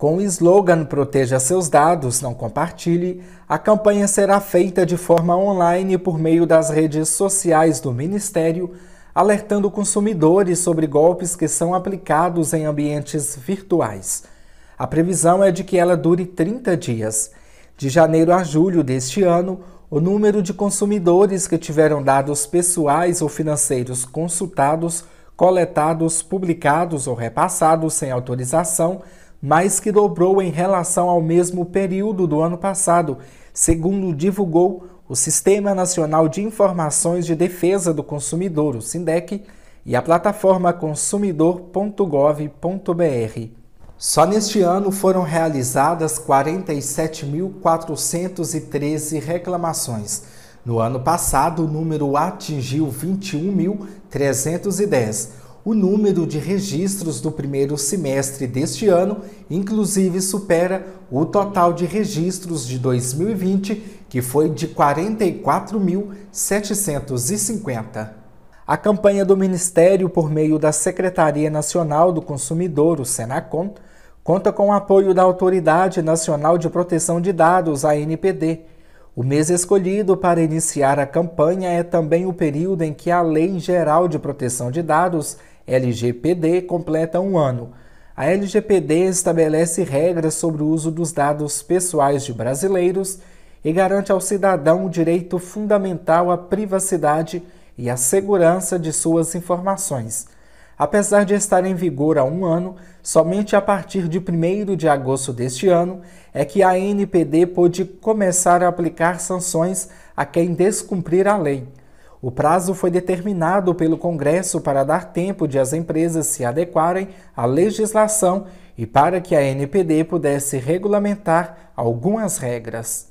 Com o slogan Proteja seus dados, não compartilhe, a campanha será feita de forma online por meio das redes sociais do Ministério, alertando consumidores sobre golpes que são aplicados em ambientes virtuais. A previsão é de que ela dure 30 dias. De janeiro a julho deste ano, o número de consumidores que tiveram dados pessoais ou financeiros consultados, coletados, publicados ou repassados sem autorização mais que dobrou em relação ao mesmo período do ano passado, segundo divulgou o Sistema Nacional de Informações de Defesa do Consumidor, o SINDEC, e a plataforma consumidor.gov.br. Só neste ano foram realizadas 47.413 reclamações. No ano passado, o número atingiu 21.310 o número de registros do primeiro semestre deste ano, inclusive, supera o total de registros de 2020, que foi de 44.750. A campanha do Ministério, por meio da Secretaria Nacional do Consumidor, o Senacom, conta com o apoio da Autoridade Nacional de Proteção de Dados, a NPD o mês escolhido para iniciar a campanha é também o período em que a Lei Geral de Proteção de Dados, LGPD, completa um ano. A LGPD estabelece regras sobre o uso dos dados pessoais de brasileiros e garante ao cidadão o direito fundamental à privacidade e à segurança de suas informações apesar de estar em vigor há um ano, somente a partir de 1 de agosto deste ano é que a NPD pôde começar a aplicar sanções a quem descumprir a lei. O prazo foi determinado pelo Congresso para dar tempo de as empresas se adequarem à legislação e para que a NPD pudesse regulamentar algumas regras.